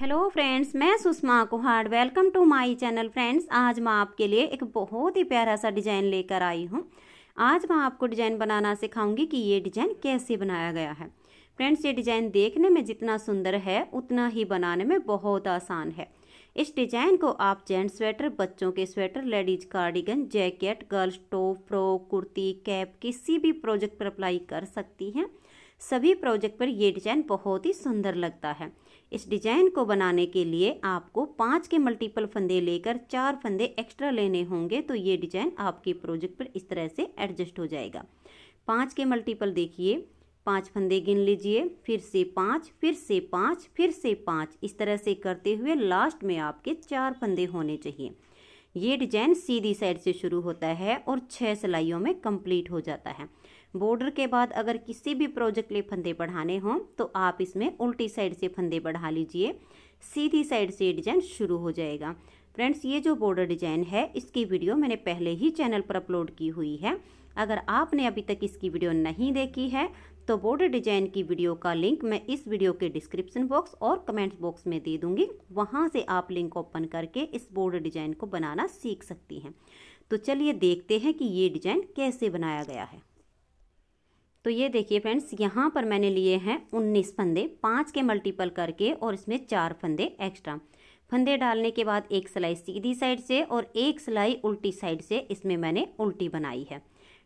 Hello friends मैं Sushma Kuhad welcome to my channel friends आज मैं आपके लिए एक बहुत ही प्यारा सा डिज़ाइन लेकर आई हूँ आज मैं आपको डिज़ाइन बनाना सिखाऊंगी कि ये डिज़ाइन कैसे बनाया गया है फ्रेंड्स ये डिज़ाइन देखने में जितना सुंदर है उतना ही बनाने में बहुत आसान है इस डिजाइन को आप जेंट्स स्वेटर बच्चों के sweater ladies cardigan jacket girls top frock kurti cap किसी भी प्रोजेक्ट पर अप्लाई कर सकती हैं सभी प्रोजेक्ट पर यह डिजाइन बहुत ही सुंदर लगता है इस डिजाइन को बनाने के लिए आपको पाँच के मल्टीपल फंदे लेकर चार फंदे एक्स्ट्रा लेने होंगे तो ये डिजाइन आपके प्रोजेक्ट पर इस तरह से एडजस्ट हो जाएगा पाँच के मल्टीपल देखिए पाँच फंदे गिन लीजिए फिर से पाँच फिर से पाँच फिर से पाँच इस तरह से करते हुए लास्ट में आपके चार फंदे होने चाहिए ये डिजाइन सीधी साइड से शुरू होता है और छः सिलाइयों में कंप्लीट हो जाता है बॉर्डर के बाद अगर किसी भी प्रोजेक्ट लिए फंदे बढ़ाने हों तो आप इसमें उल्टी साइड से फंदे बढ़ा लीजिए सीधी साइड से डिजाइन शुरू हो जाएगा फ्रेंड्स ये जो बॉर्डर डिजाइन है इसकी वीडियो मैंने पहले ही चैनल पर अपलोड की हुई है अगर आपने अभी तक इसकी वीडियो नहीं देखी है तो बॉर्डर डिजाइन की वीडियो का लिंक मैं इस वीडियो के डिस्क्रिप्शन बॉक्स और कमेंट्स बॉक्स में दे दूंगी वहाँ से आप लिंक ओपन करके इस बॉर्डर डिजाइन को बनाना सीख सकती हैं तो चलिए देखते हैं कि ये डिजाइन कैसे बनाया गया है तो ये देखिए फ्रेंड्स यहाँ पर मैंने लिए हैं उन्नीस फंदे पाँच के मल्टीपल करके और इसमें चार फंदे एक्स्ट्रा फंदे डालने के बाद एक सिलाई सीधी साइड से और एक सिलाई उल्टी साइड से इसमें मैंने उल्टी बनाई है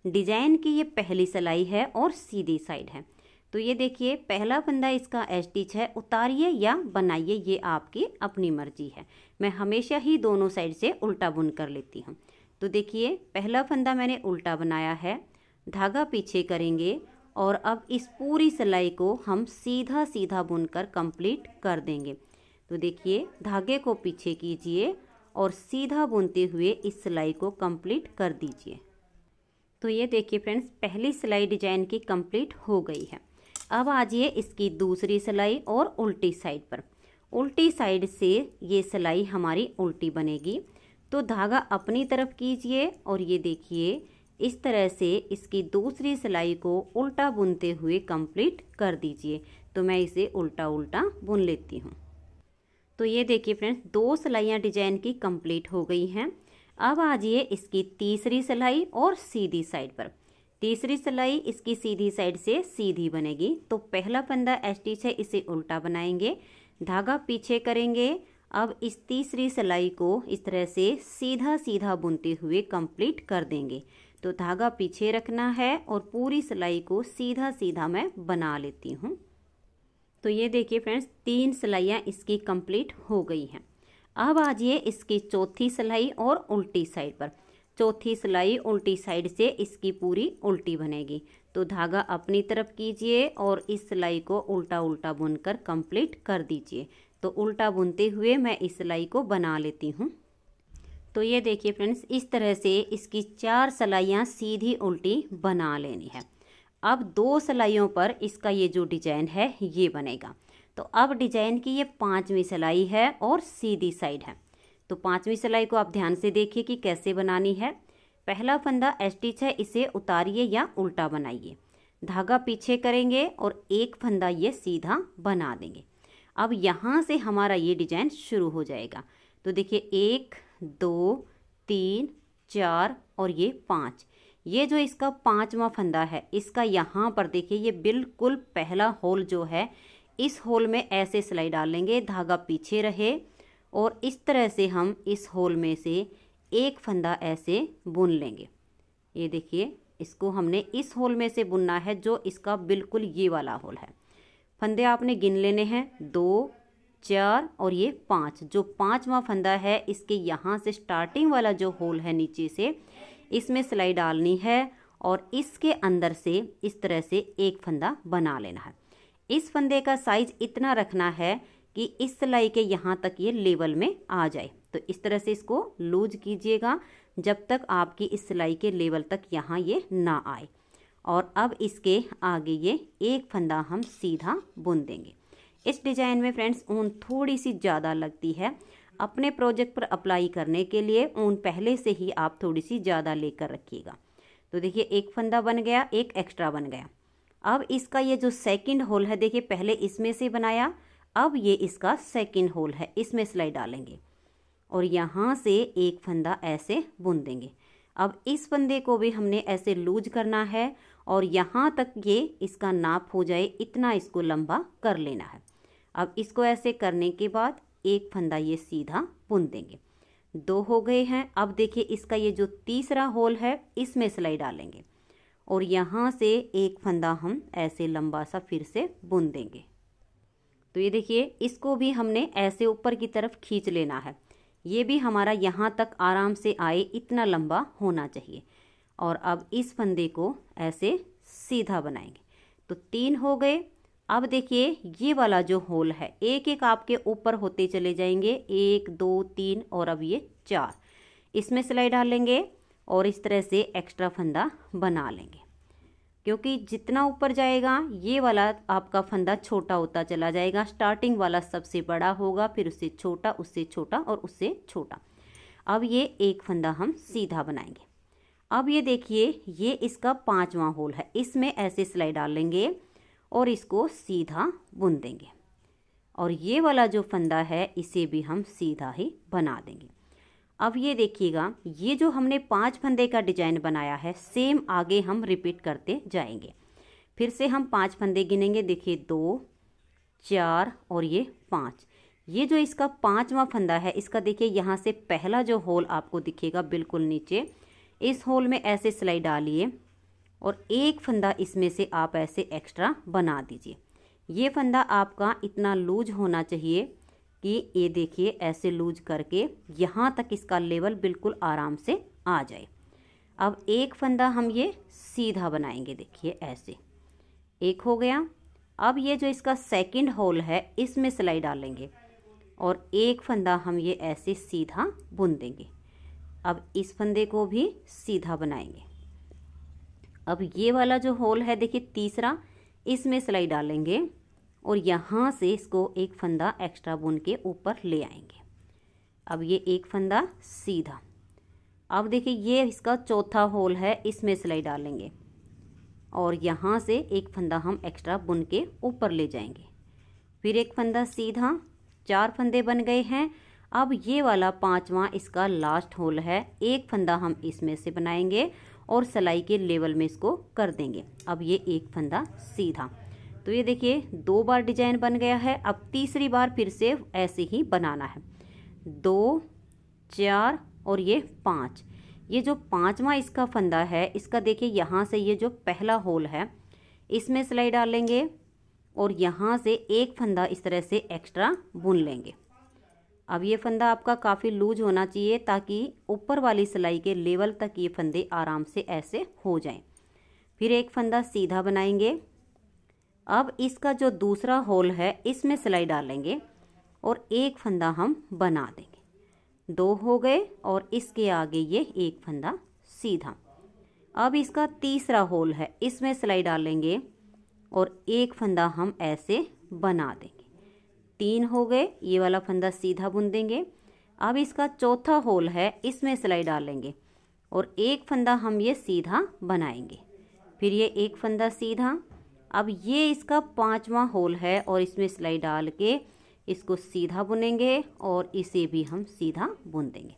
डिजाइन की ये पहली सिलाई है और सीधी साइड है तो ये देखिए पहला फंदा इसका एस्टिच है उतारिए या बनाइए ये आपकी अपनी मर्जी है मैं हमेशा ही दोनों साइड से उल्टा बुन कर लेती हूँ तो देखिए पहला फंदा मैंने उल्टा बनाया है धागा पीछे करेंगे और अब इस पूरी सिलाई को हम सीधा सीधा बुनकर कंप्लीट कर देंगे तो देखिए धागे को पीछे कीजिए और सीधा बुनते हुए इस सिलाई को कंप्लीट कर दीजिए तो ये देखिए फ्रेंड्स पहली सिलाई डिजाइन की कंप्लीट हो गई है अब आ जाइए इसकी दूसरी सिलाई और उल्टी साइड पर उल्टी साइड से ये सिलाई हमारी उल्टी बनेगी तो धागा अपनी तरफ कीजिए और ये देखिए इस तरह से इसकी दूसरी सिलाई को उल्टा बुनते हुए कंप्लीट कर दीजिए तो मैं इसे उल्टा उल्टा बुन लेती हूँ तो ये देखिए फ्रेंड्स दो सिलाइयाँ डिजाइन की कंप्लीट हो गई हैं अब आ जाइए इसकी तीसरी सिलाई और सीधी साइड पर तीसरी सिलाई इसकी सीधी साइड से सीधी बनेगी तो पहला पंदा टीच है इसे उल्टा बनाएंगे धागा पीछे करेंगे अब इस तीसरी सिलाई को इस तरह से सीधा सीधा बुनते हुए कंप्लीट कर देंगे तो धागा पीछे रखना है और पूरी सिलाई को सीधा सीधा मैं बना लेती हूँ तो ये देखिए फ्रेंड्स तीन सिलाइयाँ इसकी कंप्लीट हो गई हैं अब आ जाइए इसकी चौथी सिलाई और उल्टी साइड पर चौथी सिलाई उल्टी साइड से इसकी पूरी उल्टी बनेगी तो धागा अपनी तरफ कीजिए और इस सिलाई को उल्टा उल्टा बुनकर कंप्लीट कर दीजिए तो उल्टा बुनते हुए मैं इस सिलाई को बना लेती हूँ तो ये देखिए फ्रेंड्स इस तरह से इसकी चार सलाइयाँ सीधी उल्टी बना लेनी है अब दो सलाइयों पर इसका ये जो डिजाइन है ये बनेगा तो अब डिजाइन की ये पाँचवीं सिलाई है और सीधी साइड है तो पाँचवीं सिलाई को आप ध्यान से देखिए कि कैसे बनानी है पहला फंदा एस्टिच है इसे उतारिए या उल्टा बनाइए धागा पीछे करेंगे और एक फंदा ये सीधा बना देंगे अब यहाँ से हमारा ये डिजाइन शुरू हो जाएगा तो देखिए एक दो तीन चार और ये पाँच ये जो इसका पाँचवा फंदा है इसका यहाँ पर देखिए ये बिल्कुल पहला होल जो है इस होल में ऐसे सिलाई डालेंगे धागा पीछे रहे और इस तरह से हम इस होल में से एक फंदा ऐसे बुन लेंगे ये देखिए इसको हमने इस होल में से बुनना है जो इसका बिल्कुल ये वाला होल है फंदे आपने गिन लेने हैं दो चार और ये पाँच जो पाँचवा फंदा है इसके यहाँ से स्टार्टिंग वाला जो होल है नीचे से इसमें सिलाई डालनी है और इसके अंदर से इस तरह से एक फंदा बना लेना है इस फंदे का साइज इतना रखना है कि इस सिलाई के यहाँ तक ये लेवल में आ जाए तो इस तरह से इसको लूज कीजिएगा जब तक आपकी इस सिलाई के लेवल तक यहाँ ये ना आए और अब इसके आगे ये एक फंदा हम सीधा बुन देंगे इस डिज़ाइन में फ्रेंड्स ऊन थोड़ी सी ज़्यादा लगती है अपने प्रोजेक्ट पर अप्लाई करने के लिए ऊन पहले से ही आप थोड़ी सी ज़्यादा लेकर रखिएगा तो देखिए एक फंदा बन गया एक एक्स्ट्रा बन गया अब इसका ये जो सेकंड होल है देखिए पहले इसमें से बनाया अब ये इसका सेकंड होल है इसमें सिलाई डालेंगे और यहाँ से एक फंदा ऐसे बुन देंगे अब इस फंदे को भी हमने ऐसे लूज करना है और यहाँ तक ये इसका नाप हो जाए इतना इसको लंबा कर लेना है अब इसको ऐसे करने के बाद एक फंदा ये सीधा बुन देंगे दो हो गए हैं अब देखिए इसका ये जो तीसरा होल है इसमें सिलाई डालेंगे और यहाँ से एक फंदा हम ऐसे लंबा सा फिर से बुन देंगे तो ये देखिए इसको भी हमने ऐसे ऊपर की तरफ खींच लेना है ये भी हमारा यहाँ तक आराम से आए इतना लंबा होना चाहिए और अब इस फंदे को ऐसे सीधा बनाएंगे तो तीन हो गए अब देखिए ये वाला जो होल है एक एक आपके ऊपर होते चले जाएंगे एक दो तीन और अब ये चार इसमें सिलाई डालेंगे और इस तरह से एक्स्ट्रा फंदा बना लेंगे क्योंकि जितना ऊपर जाएगा ये वाला आपका फंदा छोटा होता चला जाएगा स्टार्टिंग वाला सबसे बड़ा होगा फिर उससे छोटा उससे छोटा और उससे छोटा अब ये एक फंदा हम सीधा बनाएंगे अब ये देखिए ये इसका पांचवा होल है इसमें ऐसे सिलाई डाल लेंगे और इसको सीधा बुन देंगे और ये वाला जो फंदा है इसे भी हम सीधा ही बना देंगे अब ये देखिएगा ये जो हमने पांच फंदे का डिजाइन बनाया है सेम आगे हम रिपीट करते जाएंगे फिर से हम पांच फंदे गिनेंगे देखिए दो चार और ये पाँच ये जो इसका पाँचवा फंदा है इसका देखिए यहाँ से पहला जो होल आपको दिखेगा बिल्कुल नीचे इस होल में ऐसे सिलाई डालिए और एक फंदा इसमें से आप ऐसे एक्स्ट्रा बना दीजिए ये फंदा आपका इतना लूज होना चाहिए कि ये देखिए ऐसे लूज करके यहाँ तक इसका लेवल बिल्कुल आराम से आ जाए अब एक फंदा हम ये सीधा बनाएंगे देखिए ऐसे एक हो गया अब ये जो इसका सेकंड होल है इसमें सिलाई डालेंगे और एक फंदा हम ये ऐसे सीधा बुन देंगे अब इस फंदे को भी सीधा बनाएंगे अब ये वाला जो होल है देखिए तीसरा इसमें सिलाई डालेंगे और यहाँ से इसको एक फंदा एक्स्ट्रा बुन के ऊपर ले आएंगे अब ये एक फंदा सीधा अब देखिए ये इसका चौथा होल है इसमें सिलाई डालेंगे और यहाँ से एक फंदा हम एक्स्ट्रा बुन के ऊपर ले जाएंगे फिर एक फंदा सीधा चार फंदे बन गए हैं अब ये वाला पांचवा इसका लास्ट होल है एक फंदा हम इसमें से बनाएंगे और सिलाई के लेवल में इसको कर देंगे अब ये एक फंदा सीधा तो ये देखिए दो बार डिजाइन बन गया है अब तीसरी बार फिर से ऐसे ही बनाना है दो चार और ये पाँच ये जो पाँचवा इसका फंदा है इसका देखिए यहाँ से ये जो पहला होल है इसमें सिलाई डालेंगे और यहाँ से एक फंदा इस तरह से एक्स्ट्रा बुन लेंगे अब ये फंदा आपका काफ़ी लूज होना चाहिए ताकि ऊपर वाली सिलाई के लेवल तक ये फंदे आराम से ऐसे हो जाएं। फिर एक फंदा सीधा बनाएंगे अब इसका जो दूसरा होल है इसमें सिलाई डालेंगे और एक फंदा हम बना देंगे दो हो गए और इसके आगे ये एक फंदा सीधा अब इसका तीसरा होल है इसमें सिलाई डालेंगे और एक फंदा हम ऐसे बना देंगे तीन हो गए ये वाला फंदा सीधा बुन देंगे अब इसका चौथा होल है इसमें सिलाई डालेंगे और एक फंदा हम ये सीधा बनाएंगे फिर ये एक फंदा सीधा अब ये इसका पांचवा होल है और इसमें सिलाई डाल के इसको सीधा बुनेंगे और इसे भी हम सीधा बुन देंगे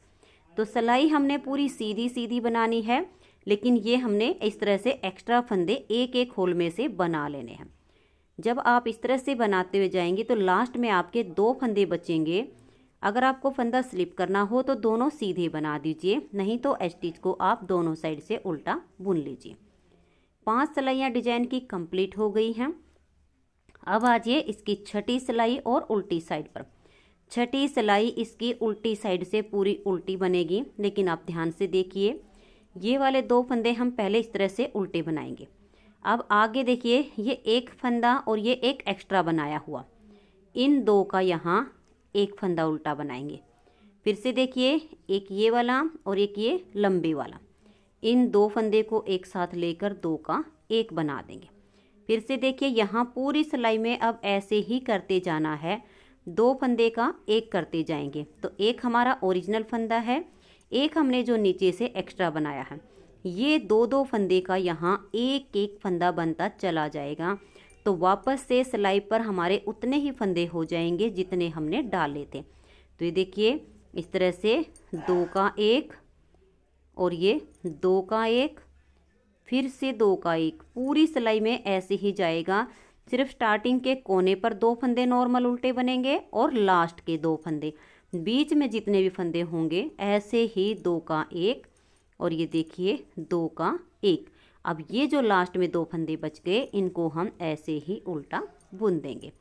तो सिलाई हमने पूरी सीधी सीधी बनानी है लेकिन ये हमने इस तरह से एक्स्ट्रा फंदे एक एक होल में से बना लेने हैं जब आप इस तरह से बनाते हुए जाएंगे तो लास्ट में आपके दो फंदे बचेंगे अगर आपको फंदा स्लिप करना हो तो दोनों सीधे बना दीजिए नहीं तो एस्टिच को आप दोनों साइड से उल्टा बुन लीजिए पांच सिलाइयाँ डिजाइन की कंप्लीट हो गई हैं अब आ जाइए इसकी छठी सिलाई और उल्टी साइड पर छठी सिलाई इसकी उल्टी साइड से पूरी उल्टी बनेगी लेकिन आप ध्यान से देखिए ये वाले दो फंदे हम पहले इस तरह से उल्टे बनाएंगे अब आगे देखिए ये एक फंदा और ये एक एक्स्ट्रा बनाया हुआ इन दो का यहाँ एक फंदा उल्टा बनाएंगे फिर से देखिए एक ये वाला और एक ये लंबे वाला इन दो फंदे को एक साथ लेकर दो का एक बना देंगे फिर से देखिए यहाँ पूरी सिलाई में अब ऐसे ही करते जाना है दो फंदे का एक करते जाएंगे तो एक हमारा ओरिजिनल फंदा है एक हमने जो नीचे से एक्स्ट्रा बनाया है ये दो दो फंदे का यहाँ एक एक फंदा बनता चला जाएगा तो वापस से सिलाई पर हमारे उतने ही फंदे हो जाएंगे जितने हमने डाले थे तो ये देखिए इस तरह से दो का एक और ये दो का एक फिर से दो का एक पूरी सिलाई में ऐसे ही जाएगा सिर्फ स्टार्टिंग के कोने पर दो फंदे नॉर्मल उल्टे बनेंगे और लास्ट के दो फंदे बीच में जितने भी फंदे होंगे ऐसे ही दो का एक और ये देखिए दो का एक अब ये जो लास्ट में दो फंदे बच गए इनको हम ऐसे ही उल्टा बुन देंगे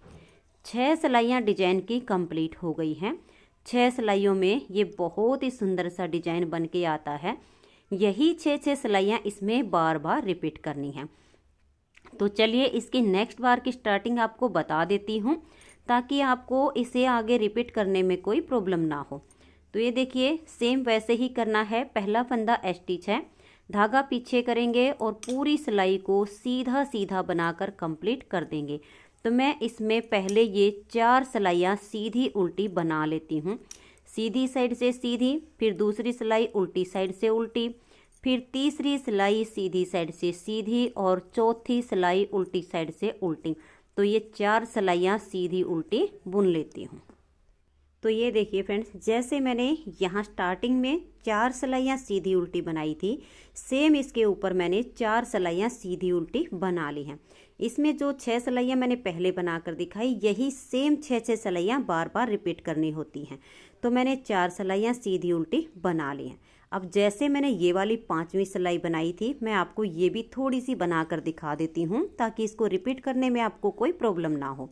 छह सिलाइयाँ डिजाइन की कंप्लीट हो गई हैं छः सिलाइयों में ये बहुत ही सुंदर सा डिजाइन बन के आता है यही छः छः सिलाइयाँ इसमें बार बार रिपीट करनी है तो चलिए इसकी नेक्स्ट बार की स्टार्टिंग आपको बता देती हूँ ताकि आपको इसे आगे रिपीट करने में कोई प्रॉब्लम ना हो तो ये देखिए सेम वैसे ही करना है पहला फंदा एस्टिच है धागा पीछे करेंगे और पूरी सिलाई को सीधा सीधा बनाकर कंप्लीट कर देंगे तो मैं इसमें पहले ये चार सिलाइयाँ सीधी उल्टी बना लेती हूँ सीधी साइड से सीधी फिर दूसरी सिलाई उल्टी साइड से उल्टी फिर तीसरी सिलाई सीधी साइड से सीधी और चौथी सिलाई उल्टी साइड से उल्टी तो ये चार सिलाइयाँ सीधी उल्टी बुन लेती हूँ तो ये देखिए फ्रेंड्स जैसे मैंने यहाँ स्टार्टिंग में चार सलाइयाँ सीधी उल्टी बनाई थी सेम इसके ऊपर मैंने चार सलाइयाँ सीधी उल्टी बना ली हैं इसमें जो छः सलाइयाँ मैंने पहले बनाकर दिखाई यही सेम छः छः सलाइयाँ बार बार रिपीट करनी होती हैं तो मैंने चार सलाइयाँ सीधी उल्टी बना ली हैं अब जैसे मैंने ये वाली पाँचवीं सिलाई बनाई थी मैं आपको ये भी थोड़ी सी बनाकर दिखा देती हूँ ताकि इसको रिपीट करने में आपको कोई प्रॉब्लम ना हो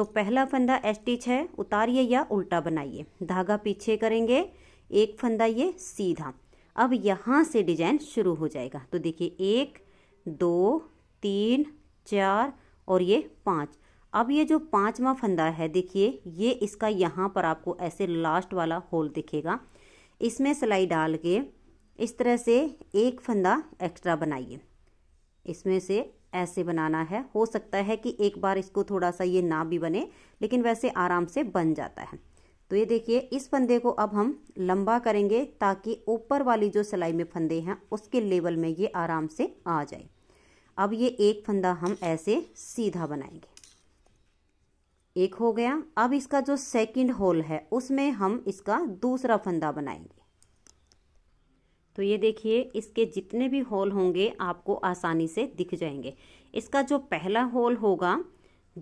तो पहला फंदा स्टिच है उतारिए या उल्टा बनाइए धागा पीछे करेंगे एक फंदा ये सीधा अब यहाँ से डिजाइन शुरू हो जाएगा तो देखिए एक दो तीन चार और ये पाँच अब ये जो पाँचवा फंदा है देखिए ये इसका यहाँ पर आपको ऐसे लास्ट वाला होल दिखेगा इसमें सिलाई डाल के इस तरह से एक फंदा एक्स्ट्रा बनाइए इसमें से ऐसे बनाना है हो सकता है कि एक बार इसको थोड़ा सा ये ना भी बने लेकिन वैसे आराम से बन जाता है तो ये देखिए इस फंदे को अब हम लंबा करेंगे ताकि ऊपर वाली जो सिलाई में फंदे हैं उसके लेवल में ये आराम से आ जाए अब ये एक फंदा हम ऐसे सीधा बनाएंगे एक हो गया अब इसका जो सेकंड होल है उसमें हम इसका दूसरा फंदा बनाएंगे तो ये देखिए इसके जितने भी होल होंगे आपको आसानी से दिख जाएंगे इसका जो पहला होल होगा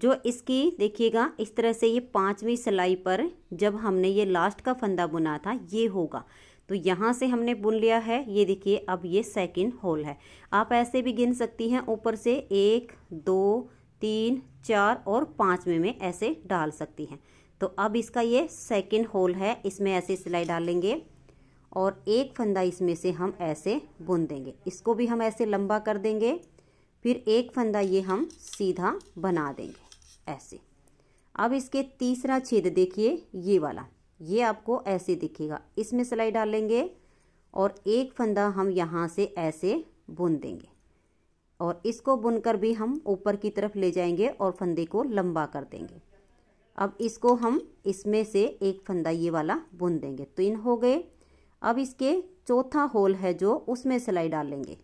जो इसकी देखिएगा इस तरह से ये पाँचवीं सिलाई पर जब हमने ये लास्ट का फंदा बुना था ये होगा तो यहाँ से हमने बुन लिया है ये देखिए अब ये सेकंड होल है आप ऐसे भी गिन सकती हैं ऊपर से एक दो तीन चार और पाँचवें में ऐसे डाल सकती हैं तो अब इसका ये सेकंड होल है इसमें ऐसे सिलाई डालेंगे और एक फंदा इसमें से हम ऐसे बुन देंगे इसको भी हम ऐसे लंबा कर देंगे फिर एक फंदा ये हम सीधा बना देंगे ऐसे अब इसके तीसरा छेद देखिए ये वाला ये आपको ऐसे दिखेगा इसमें सिलाई डालेंगे और एक फंदा हम यहाँ से ऐसे बुन देंगे और इसको बुनकर भी हम ऊपर की तरफ ले जाएंगे और फंदे को लंबा कर देंगे अब इसको हम इसमें से एक फंदा ये वाला बुन देंगे तीन तो हो गए अब इसके चौथा होल है जो उसमें सिलाई डालेंगे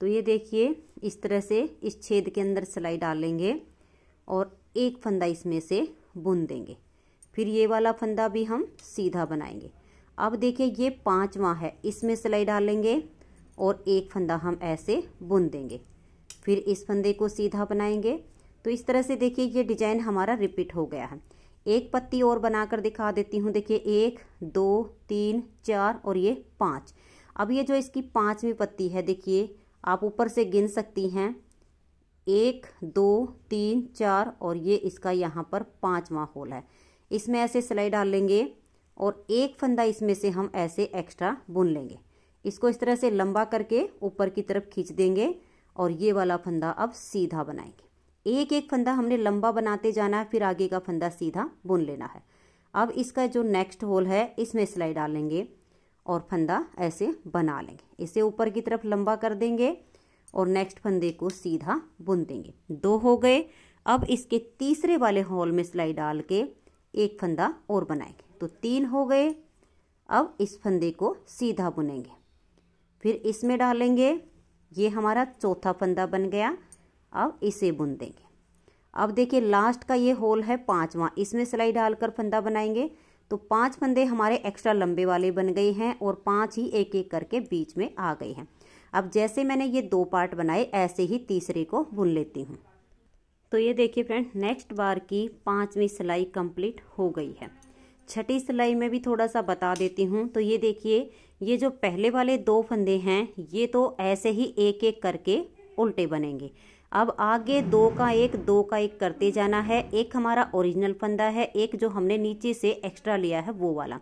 तो ये देखिए इस तरह से इस छेद के अंदर सिलाई डालेंगे और एक फंदा इसमें से बुन देंगे फिर ये वाला फंदा भी हम सीधा बनाएंगे अब देखिए ये पाँचवा है इसमें सिलाई डालेंगे और एक फंदा हम ऐसे बुन देंगे फिर इस फंदे को सीधा बनाएंगे तो इस तरह से देखिए ये डिजाइन हमारा रिपीट हो गया है एक पत्ती और बनाकर दिखा देती हूँ देखिए एक दो तीन चार और ये पाँच अब ये जो इसकी पाँचवीं पत्ती है देखिए आप ऊपर से गिन सकती हैं एक दो तीन चार और ये इसका यहाँ पर पाँचवा होल है इसमें ऐसे सिलाई डाल लेंगे और एक फंदा इसमें से हम ऐसे एक्स्ट्रा बुन लेंगे इसको इस तरह से लंबा करके ऊपर की तरफ खींच देंगे और ये वाला फंदा अब सीधा बनाएंगे एक एक फंदा हमने लंबा बनाते जाना है फिर आगे का फंदा सीधा बुन लेना है अब इसका जो नेक्स्ट होल है इसमें सिलाई डालेंगे और फंदा ऐसे बना लेंगे इसे ऊपर की तरफ लंबा कर देंगे और नेक्स्ट फंदे को सीधा बुन देंगे दो हो गए अब इसके तीसरे वाले हॉल में सिलाई डाल के एक फंदा और बनाएंगे तो तीन हो गए अब इस फंदे को सीधा बुनेंगे फिर इसमें डालेंगे ये हमारा चौथा फंदा बन गया अब इसे बुन देंगे अब देखिए लास्ट का ये होल है पाँचवा इसमें सिलाई डालकर फंदा बनाएंगे तो पांच फंदे हमारे एक्स्ट्रा लंबे वाले बन गए हैं और पांच ही एक एक करके बीच में आ गए हैं अब जैसे मैंने ये दो पार्ट बनाए ऐसे ही तीसरे को बुन लेती हूँ तो ये देखिए फ्रेंड नेक्स्ट बार की पाँचवीं सिलाई कंप्लीट हो गई है छठी सिलाई में भी थोड़ा सा बता देती हूँ तो ये देखिए ये जो पहले वाले दो फंदे हैं ये तो ऐसे ही एक एक करके उल्टे बनेंगे अब आगे दो का एक दो का एक करते जाना है एक हमारा ओरिजिनल फंदा है एक जो हमने नीचे से एक्स्ट्रा लिया है वो वाला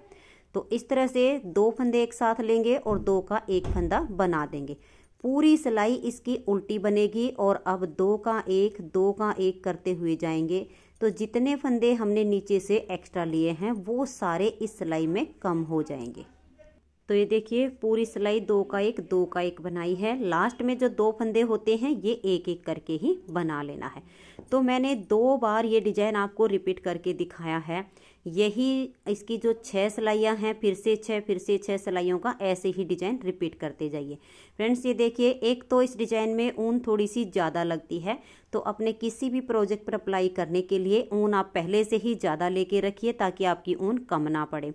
तो इस तरह से दो फंदे एक साथ लेंगे और दो का एक फंदा बना देंगे पूरी सिलाई इसकी उल्टी बनेगी और अब दो का एक दो का एक करते हुए जाएंगे तो जितने फंदे हमने नीचे से एक्स्ट्रा लिए हैं वो सारे इस सिलाई में कम हो जाएंगे तो ये देखिए पूरी सिलाई दो का एक दो का एक बनाई है लास्ट में जो दो फंदे होते हैं ये एक एक करके ही बना लेना है तो मैंने दो बार ये डिजाइन आपको रिपीट करके दिखाया है यही इसकी जो छः सिलाइयाँ हैं फिर से छः फिर से छह सिलाइयों का ऐसे ही डिजाइन रिपीट करते जाइए फ्रेंड्स ये देखिए एक तो इस डिजाइन में ऊन थोड़ी सी ज़्यादा लगती है तो अपने किसी भी प्रोजेक्ट पर अप्लाई करने के लिए ऊन आप पहले से ही ज़्यादा लेके रखिए ताकि आपकी ऊन कम ना पड़े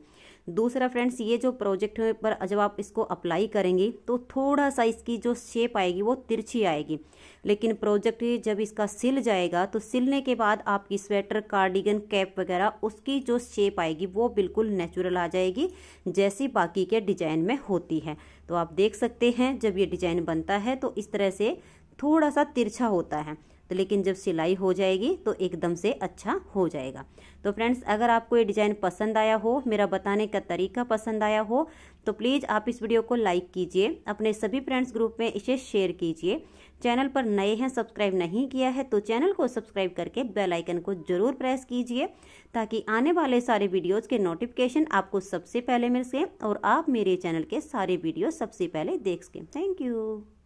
दूसरा फ्रेंड्स ये जो प्रोजेक्ट पर जब आप इसको अप्लाई करेंगे तो थोड़ा सा इसकी जो शेप आएगी वो तिरछी आएगी लेकिन प्रोजेक्ट जब इसका सिल जाएगा तो सिलने के बाद आपकी स्वेटर कार्डिगन कैप वगैरह उसकी जो शेप आएगी वो बिल्कुल नेचुरल आ जाएगी जैसी बाकी के डिजाइन में होती है तो आप देख सकते हैं जब ये डिजाइन बनता है तो इस तरह से थोड़ा सा तिरछा होता है तो लेकिन जब सिलाई हो जाएगी तो एकदम से अच्छा हो जाएगा तो फ्रेंड्स अगर आपको ये डिज़ाइन पसंद आया हो मेरा बताने का तरीका पसंद आया हो तो प्लीज़ आप इस वीडियो को लाइक कीजिए अपने सभी फ्रेंड्स ग्रुप में इसे शेयर कीजिए चैनल पर नए हैं सब्सक्राइब नहीं किया है तो चैनल को सब्सक्राइब करके बेल आइकन को ज़रूर प्रेस कीजिए ताकि आने वाले सारे वीडियोस के नोटिफिकेशन आपको सबसे पहले मिल सकें और आप मेरे चैनल के सारे वीडियो सबसे पहले देख सकें थैंक यू